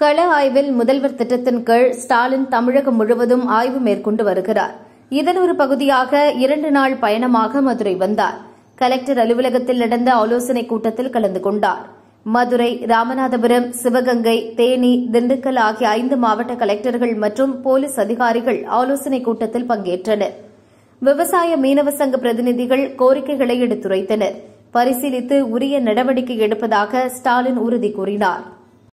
கள ஆய்வில் முதல்வர் திட்டத்தின் கீழ் ஸ்டாலின் தமிழகம் முழுவதும் ஆய்வு மேற்கொண்டு வருகிறார் இதன் ஒரு பகுதியாக இரண்டு நாள் பயணமாக மதுரை வந்தார் கலெக்டர் அலுவலகத்தில் நடந்த ஆலோசனைக் கூட்டத்தில் கலந்து கொண்டார் மதுரை ராமநாதபுரம் சிவகங்கை தேனி திண்டுக்கல் ஆகிய ஐந்து மாவட்ட கலெக்டர்கள் மற்றும் போலீஸ் அதிகாரிகள் ஆலோசனைக் கூட்டத்தில் பங்கேற்றனர் விவசாய மீனவ சங்க பிரதிநிதிகள் கோரிக்கைகளை எடுத்துரைத்தனர் பரிசீலித்து உரிய நடவடிக்கை எடுப்பதாக ஸ்டாலின் உறுதி கூறினாா்